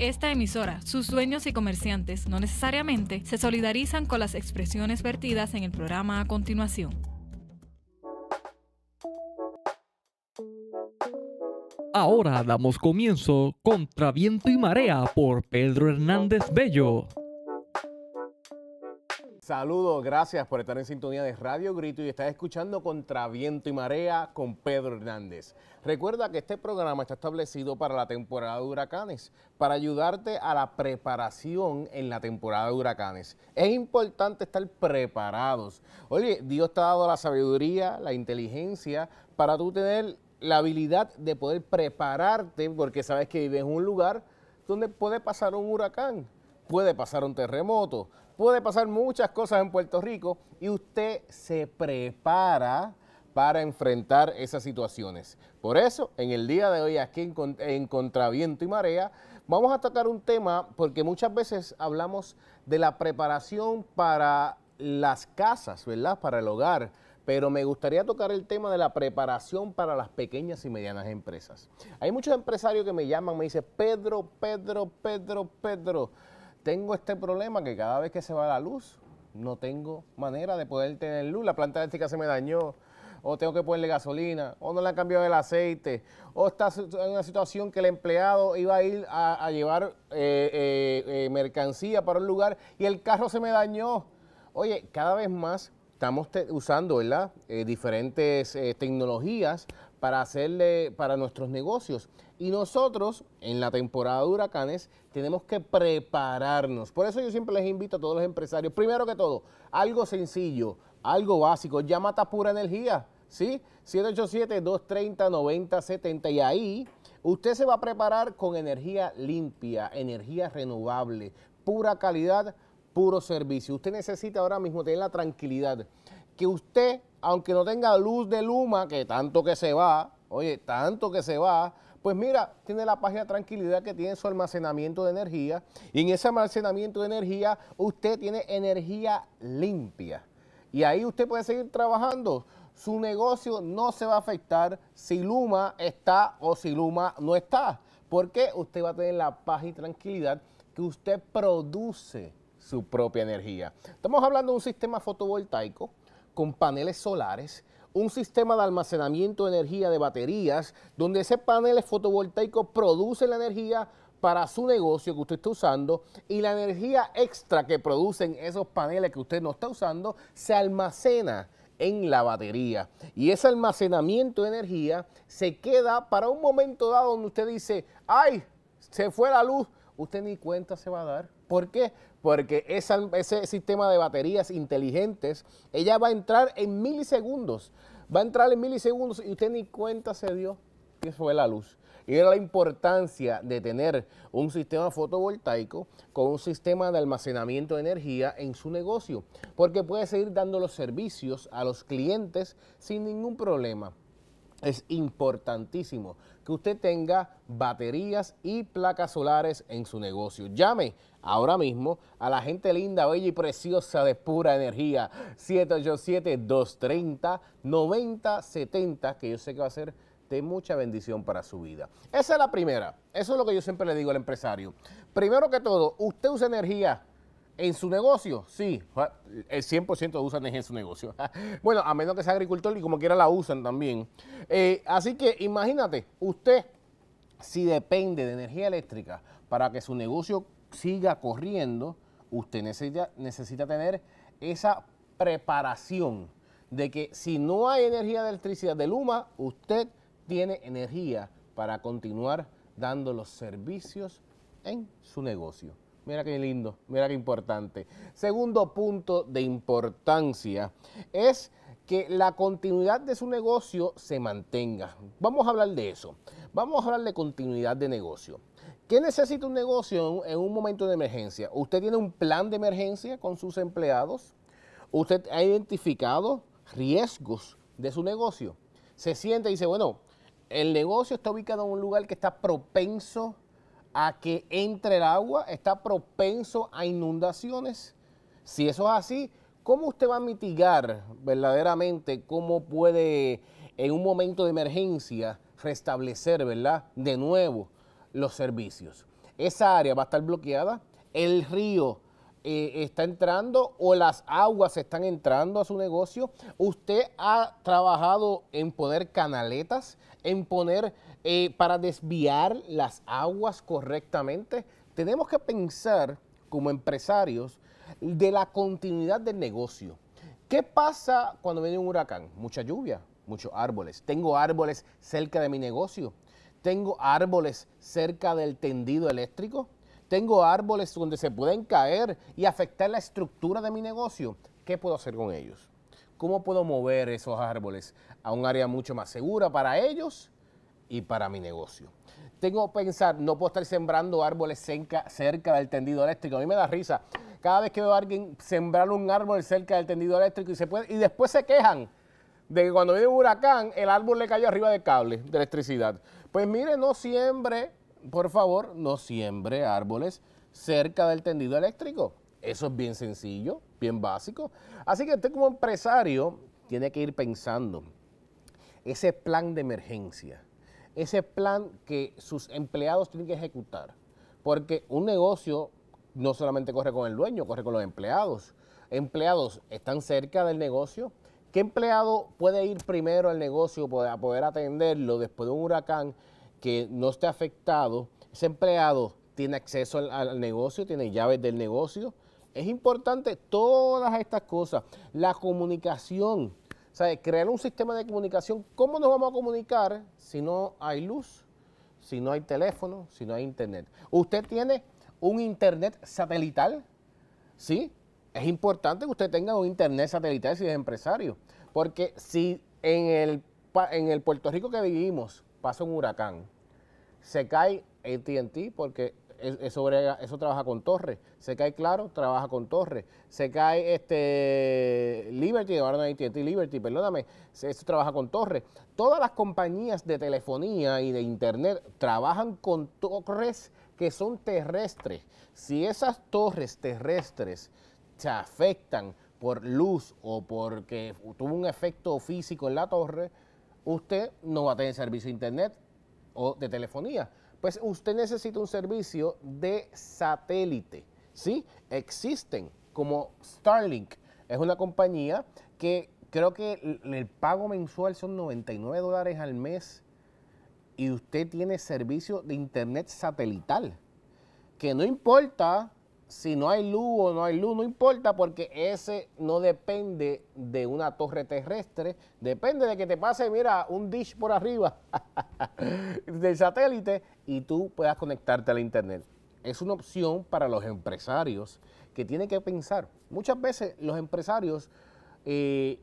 esta emisora, sus dueños y comerciantes no necesariamente se solidarizan con las expresiones vertidas en el programa a continuación. Ahora damos comienzo Contra Viento y Marea por Pedro Hernández Bello, Saludos, gracias por estar en sintonía de Radio Grito y estás escuchando Contra Viento y Marea con Pedro Hernández. Recuerda que este programa está establecido para la temporada de huracanes, para ayudarte a la preparación en la temporada de huracanes. Es importante estar preparados. Oye, Dios te ha dado la sabiduría, la inteligencia para tú tener la habilidad de poder prepararte porque sabes que vives en un lugar donde puede pasar un huracán, puede pasar un terremoto, puede pasar muchas cosas en Puerto Rico y usted se prepara para enfrentar esas situaciones. Por eso, en el día de hoy, aquí en, Contraviento y Marea, vamos a tocar un tema porque muchas veces hablamos de la preparación para las casas, ¿verdad? Para el hogar. Pero me gustaría tocar el tema de la preparación para las pequeñas y medianas empresas. Hay muchos empresarios que me llaman, me dicen, Pedro, Pedro, Pedro, Pedro tengo este problema que cada vez que se va la luz, no tengo manera de poder tener luz, la planta eléctrica se me dañó, o tengo que ponerle gasolina, o no le han cambiado el aceite, o está en una situación que el empleado iba a ir a, llevar eh, eh, eh, mercancía para un lugar y el carro se me dañó. Oye, cada vez más estamos usando ¿verdad? diferentes tecnologías para hacerle para nuestros negocios. Y nosotros, en la temporada de huracanes, tenemos que prepararnos. Por eso yo siempre les invito a todos los empresarios, primero que todo, algo sencillo, algo básico, ya mata Pura Energía, ¿sí? 787-230-9070 y ahí usted se va a preparar con energía limpia, energía renovable, pura calidad, puro servicio. Usted necesita ahora mismo tener la tranquilidad que usted, aunque no tenga luz de Luma, que tanto que se va, oye, tanto que se va, pues mira, tiene la página tranquilidad que tiene su almacenamiento de energía y en ese almacenamiento de energía usted tiene energía limpia. Y ahí usted puede seguir trabajando. Su negocio no se va a afectar si Luma está o si Luma no está. Porque usted va a tener la paz y tranquilidad que usted produce su propia energía. Estamos hablando de un sistema fotovoltaico con paneles solares, un sistema de almacenamiento de energía de baterías, donde ese panel fotovoltaico produce la energía para su negocio que usted está usando y la energía extra que producen esos paneles que usted no está usando se almacena en la batería. Y ese almacenamiento de energía se queda para un momento dado donde usted dice, ay, se fue la luz, usted ni cuenta se va a dar. ¿Por qué? porque ese sistema de baterías inteligentes, ella va a entrar en milisegundos, va a entrar en milisegundos y usted ni cuenta se dio que fue la luz. Y era la importancia de tener un sistema fotovoltaico con un sistema de almacenamiento de energía en su negocio, porque puede seguir dando los servicios a los clientes sin ningún problema es importantísimo que usted tenga baterías y placas solares en su negocio. Llame ahora mismo a la gente linda, bella y preciosa de Pura Energía 787-230-9070, que yo sé que va a ser de mucha bendición para su vida. Esa es la primera. Eso es lo que yo siempre le digo al empresario. Primero que todo, usted usa energía ¿En su negocio? Sí, el 100% usan es en su negocio. bueno, a menos que sea agricultor y como quiera la usan también. Eh, así que imagínate, usted si depende de energía eléctrica para que su negocio siga corriendo, usted necesita, necesita tener esa preparación de que si no hay energía de electricidad de Luma, usted tiene energía para continuar dando los servicios en su negocio. Mira qué lindo, mira qué importante. Segundo punto de importancia es que la continuidad de su negocio se mantenga. Vamos a hablar de eso. Vamos a hablar de continuidad de negocio. ¿Qué necesita un negocio en un momento de emergencia? ¿Usted tiene un plan de emergencia con sus empleados? ¿Usted ha identificado riesgos de su negocio? Se siente y dice, bueno, el negocio está ubicado en un lugar que está propenso a a que entre el agua, está propenso a inundaciones. Si eso es así, ¿cómo usted va a mitigar verdaderamente cómo puede en un momento de emergencia restablecer, ¿verdad? De nuevo los servicios. Esa área va a estar bloqueada, el río eh, está entrando o las aguas están entrando a su negocio. Usted ha trabajado en poner canaletas, en poner eh, para desviar las aguas correctamente, tenemos que pensar como empresarios de la continuidad del negocio. ¿Qué pasa cuando viene un huracán? Mucha lluvia, muchos árboles. Tengo árboles cerca de mi negocio. Tengo árboles cerca del tendido eléctrico. Tengo árboles donde se pueden caer y afectar la estructura de mi negocio. ¿Qué puedo hacer con ellos? ¿Cómo puedo mover esos árboles a un área mucho más segura para ellos y para mi negocio. Tengo que pensar, no puedo estar sembrando árboles cerca, cerca del tendido eléctrico. A mí me da risa. Cada vez que veo a alguien sembrar un árbol cerca del tendido eléctrico y, y después se quejan de que cuando viene un huracán, el árbol le cayó arriba de cable de electricidad. Pues mire, no siembre, por favor, no siembre árboles cerca del tendido eléctrico. Eso es bien sencillo, bien básico. Así que usted como empresario tiene que ir pensando ese plan de emergencia ese plan que sus empleados tienen que ejecutar. Porque un negocio no solamente corre con el dueño, corre con los empleados. Empleados están cerca del negocio. ¿Qué empleado puede ir primero al negocio para poder atenderlo después de un huracán que no esté afectado? Ese empleado tiene acceso al, al negocio, tiene llaves del negocio. Es importante todas estas cosas. La comunicación o sea, crear un sistema de comunicación, ¿cómo nos vamos a comunicar si no hay luz, si no hay teléfono, si no hay internet? Usted tiene un internet satelital, ¿sí? Es importante que usted tenga un internet satelital si es empresario, porque si en el, en el Puerto Rico que vivimos pasa un huracán, se cae ATT porque eso trabaja con Torres. Se cae Claro, trabaja con Torres. Se cae este Liberty, ahora no Liberty, perdóname, eso trabaja con Torres. Todas las compañías de telefonía y de internet trabajan con torres que son terrestres. Si esas torres terrestres se afectan por luz o porque tuvo un efecto físico en la torre, usted no va a tener servicio de internet o de telefonía pues usted necesita un servicio de satélite. ¿sí? Existen como Starlink, es una compañía que creo que el, pago mensual son 99 dólares al mes y usted tiene servicio de internet satelital, que no importa si no hay luz o no hay luz, no importa porque ese no depende de una torre terrestre, depende de que te pase, mira, un dish por arriba del satélite y tú puedas conectarte a la internet. Es una opción para los empresarios que tienen que pensar. Muchas veces los empresarios eh,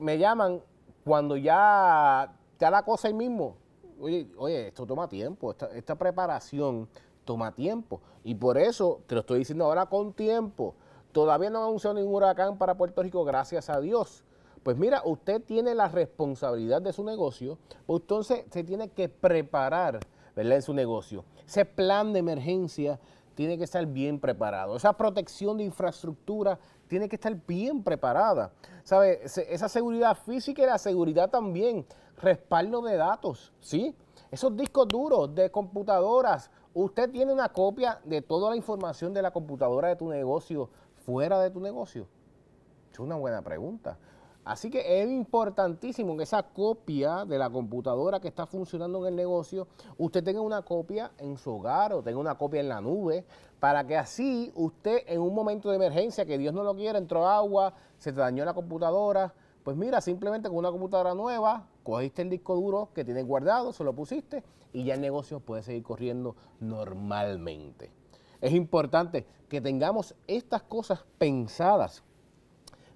me llaman cuando ya, da la cosa ahí mismo. Oye, oye, esto toma tiempo, esta, esta preparación toma tiempo. Y por eso te lo estoy diciendo ahora con tiempo. Todavía no ha anunciado ningún huracán para Puerto Rico, gracias a Dios. Pues mira, usted tiene la responsabilidad de su negocio, pues entonces se tiene que preparar, ¿verdad? En su negocio. Ese plan de emergencia tiene que estar bien preparado. Esa protección de infraestructura tiene que estar bien preparada. ¿Sabe? Esa seguridad física y la seguridad también. Respaldo de datos, ¿sí? Esos discos duros de computadoras, ¿Usted tiene una copia de toda la información de la computadora de tu negocio fuera de tu negocio? Es una buena pregunta. Así que es importantísimo que esa copia de la computadora que está funcionando en el negocio, usted tenga una copia en su hogar o tenga una copia en la nube, para que así usted en un momento de emergencia, que Dios no lo quiera, entró agua, se te dañó la computadora, pues mira, simplemente con una computadora nueva, cogiste el disco duro que tiene guardado, se lo pusiste y ya el negocio puede seguir corriendo normalmente. Es importante que tengamos estas cosas pensadas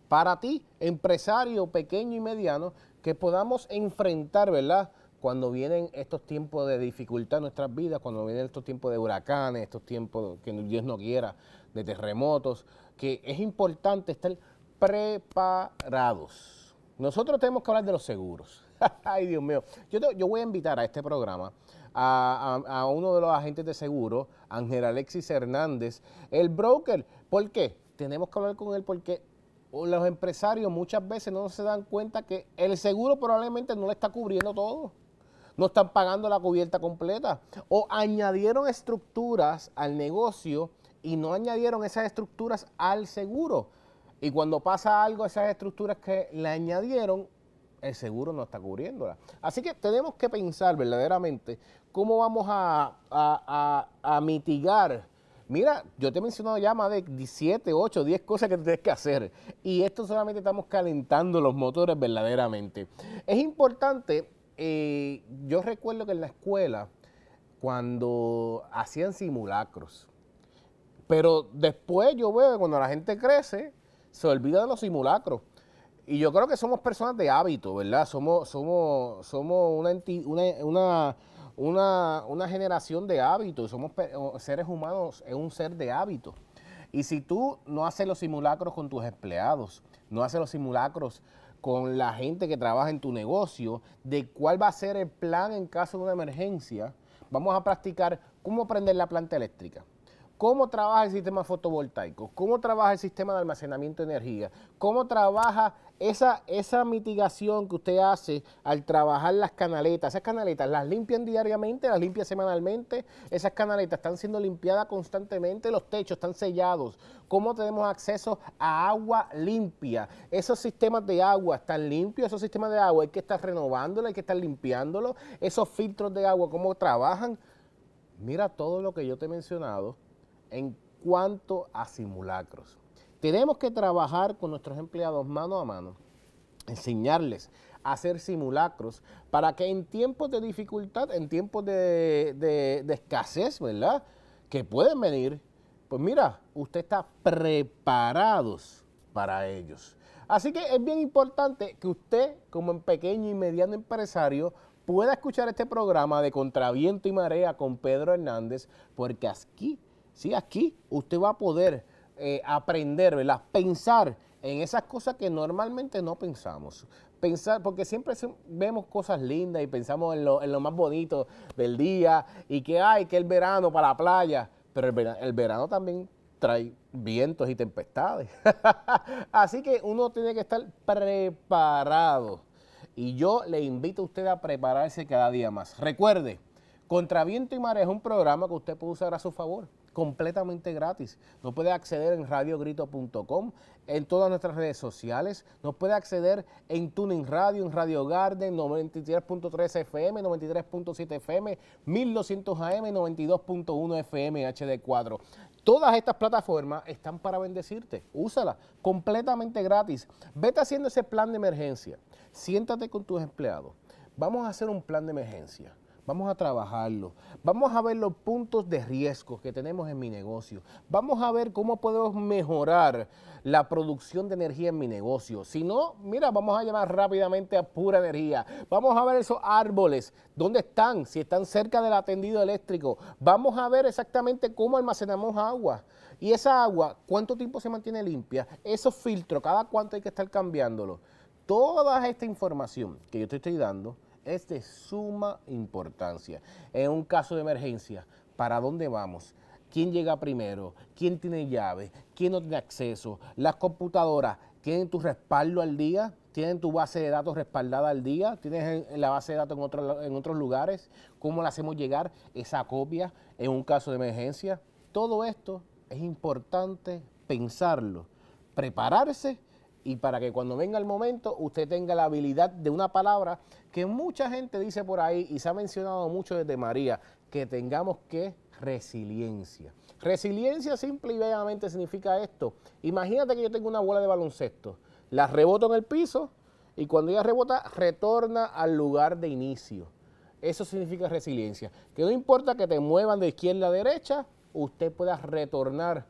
para ti, empresario pequeño y mediano, que podamos enfrentar, ¿verdad? Cuando vienen estos tiempos de dificultad en nuestras vidas, cuando vienen estos tiempos de huracanes, estos tiempos que Dios no quiera, de terremotos, que es importante estar preparados. Nosotros tenemos que hablar de los seguros. Ay, Dios mío. Yo, yo voy a invitar a este programa a, uno de los agentes de seguro, Ángel Alexis Hernández, el broker. ¿Por qué? Tenemos que hablar con él porque los empresarios muchas veces no se dan cuenta que el seguro probablemente no le está cubriendo todo. No están pagando la cubierta completa. O añadieron estructuras al negocio y no añadieron esas estructuras al seguro. Y cuando pasa algo, esas estructuras que le añadieron el seguro no está cubriéndola. Así que tenemos que pensar verdaderamente cómo vamos a, mitigar. Mira, yo te he mencionado ya más de 17, 8, 10 cosas que tienes que hacer. Y esto solamente estamos calentando los motores verdaderamente. Es importante, eh, yo recuerdo que en la escuela, cuando hacían simulacros, pero después yo veo que cuando la gente crece, se olvida de los simulacros. Y yo creo que somos personas de hábito, ¿verdad? Somos, somos, somos una, una, generación de hábitos, somos seres humanos, es un ser de hábitos. Y si tú no haces los simulacros con tus empleados, no haces los simulacros con la gente que trabaja en tu negocio, de cuál va a ser el plan en caso de una emergencia, vamos a practicar cómo prender la planta eléctrica cómo trabaja el sistema fotovoltaico, cómo trabaja el sistema de almacenamiento de energía, cómo trabaja esa, mitigación que usted hace al trabajar las canaletas, esas canaletas las limpian diariamente, las limpian semanalmente, esas canaletas están siendo limpiadas constantemente, los techos están sellados. ¿Cómo tenemos acceso a agua limpia? Esos sistemas de agua están limpios, esos sistemas de agua hay que estar renovándolo, hay que estar limpiándolo, esos filtros de agua, ¿cómo trabajan? Mira todo lo que yo te he mencionado en cuanto a simulacros. Tenemos que trabajar con nuestros empleados mano a mano, enseñarles a hacer simulacros para que en tiempos de dificultad, en tiempos de, escasez, ¿verdad? Que pueden venir, pues mira, usted está preparados para ellos. Así que es bien importante que usted, como pequeño y mediano empresario, pueda escuchar este programa de Contraviento y Marea con Pedro Hernández, porque aquí, sí, aquí usted va a poder eh, aprender, ¿verdad? Pensar en esas cosas que normalmente no pensamos. Pensar, porque siempre vemos cosas lindas y pensamos en lo, en lo más bonito del día y que hay que el verano para la playa, pero el verano, también trae vientos y tempestades. Así que uno tiene que estar preparado. Y yo le invito a usted a prepararse cada día más. Recuerde, Contra Viento y Mare es un programa que usted puede usar a su favor completamente gratis. Nos puede acceder en radiogrito.com, en todas nuestras redes sociales. Nos puede acceder en Tuning Radio, en Radio Garden, 93.3 FM, 93.7 FM, 1200 AM, 92.1 FM, HD4. Todas estas plataformas están para bendecirte. úsala, completamente gratis. Vete haciendo ese plan de emergencia. Siéntate con tus empleados. Vamos a hacer un plan de emergencia Vamos a trabajarlo. Vamos a ver los puntos de riesgo que tenemos en mi negocio. Vamos a ver cómo podemos mejorar la producción de energía en mi negocio. Si no, mira, vamos a llevar rápidamente a pura energía. Vamos a ver esos árboles, dónde están, si están cerca del atendido eléctrico. Vamos a ver exactamente cómo almacenamos agua. Y esa agua, cuánto tiempo se mantiene limpia, esos filtros, cada cuánto hay que estar cambiándolo. Toda esta información que yo te estoy dando este es de suma importancia. En un caso de emergencia, ¿para dónde vamos? ¿Quién llega primero? ¿Quién tiene llave? ¿Quién no tiene acceso? ¿Las computadoras tienen tu respaldo al día? ¿Tienen tu base de datos respaldada al día? ¿Tienes la base de datos en, en otros lugares? ¿Cómo la hacemos llegar esa copia en un caso de emergencia? Todo esto es importante pensarlo, prepararse y para que cuando venga el momento usted tenga la habilidad de una palabra que mucha gente dice por ahí y se ha mencionado mucho desde María, que tengamos que resiliencia. Resiliencia simple y significa esto. Imagínate que yo tengo una bola de baloncesto, la reboto en el piso y cuando ella rebota retorna al lugar de inicio. Eso significa resiliencia, que no importa que te muevan de izquierda a derecha, usted pueda retornar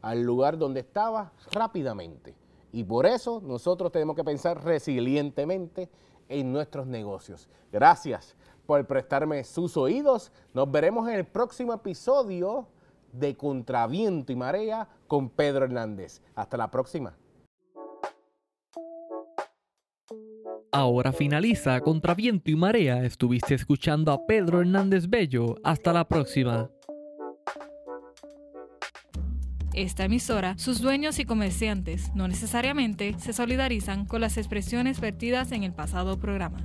al lugar donde estaba rápidamente. Y por eso nosotros tenemos que pensar resilientemente en nuestros negocios. Gracias por prestarme sus oídos. Nos veremos en el próximo episodio de Contraviento y Marea con Pedro Hernández. Hasta la próxima. Ahora finaliza Contraviento y Marea. Estuviste escuchando a Pedro Hernández Bello. Hasta la próxima esta emisora, sus dueños y comerciantes no necesariamente se solidarizan con las expresiones vertidas en el pasado programa.